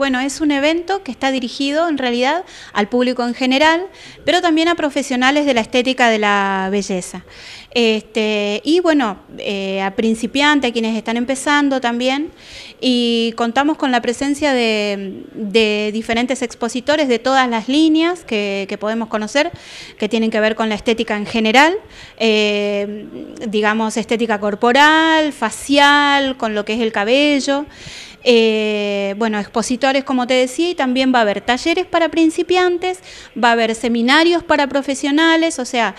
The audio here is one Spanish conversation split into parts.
Bueno, es un evento que está dirigido en realidad al público en general, pero también a profesionales de la estética de la belleza. Este, y bueno, eh, a principiantes, a quienes están empezando también, y contamos con la presencia de, diferentes expositores de todas las líneas que, podemos conocer, que tienen que ver con la estética en general, eh, digamos estética corporal, facial, con lo que es el cabello eh, bueno, expositores, como te decía, y también va a haber talleres para principiantes, va a haber seminarios para profesionales, o sea,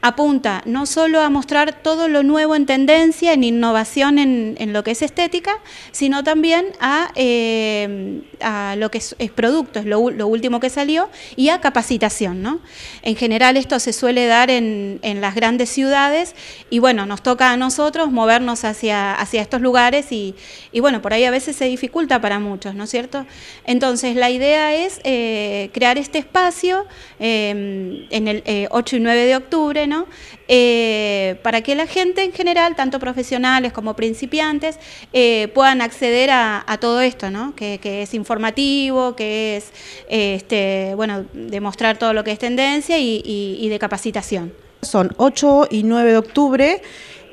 apunta no solo a mostrar todo lo nuevo en tendencia, en innovación en, lo que es estética, sino también a, eh, a lo que es, producto, es lo, último que salió, y a capacitación. ¿no? En general esto se suele dar en, las grandes ciudades y bueno, nos toca a nosotros movernos hacia, hacia estos lugares y, bueno, por ahí a veces se dificulta para muchos, ¿no es cierto? Entonces la idea es eh, crear este espacio eh, en el 8 y 9 de octubre, eh, para que la gente en general, tanto profesionales como principiantes, eh, puedan acceder a, todo esto, Que, es informativo, que es este, bueno, demostrar todo lo que es tendencia y, de capacitación. Son 8 y 9 de octubre.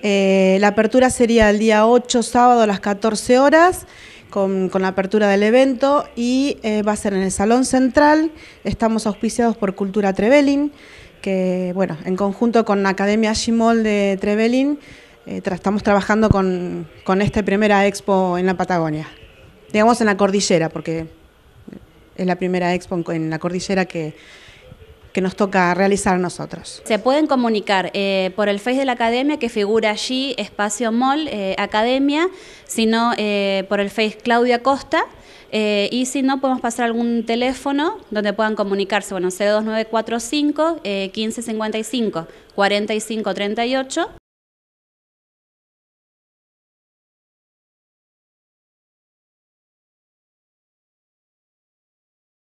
Eh, la apertura sería el día 8, sábado a las 14 horas, con, la apertura del evento y va a ser en el Salón Central. Estamos auspiciados por Cultura Trevelin, que, bueno, en conjunto con la Academia Shimol de Trevelin, eh, estamos trabajando con, con esta primera expo en la Patagonia. Digamos en la cordillera, porque eh, es la primera expo en la cordillera que, que nos toca realizar nosotros. Se pueden comunicar eh, por el Face de la Academia, que figura allí Espacio Mall eh, Academia, sino eh, por el Face Claudia Costa. y si no, podemos pasar algún teléfono donde puedan comunicarse. Bueno, 02945 1555 4538.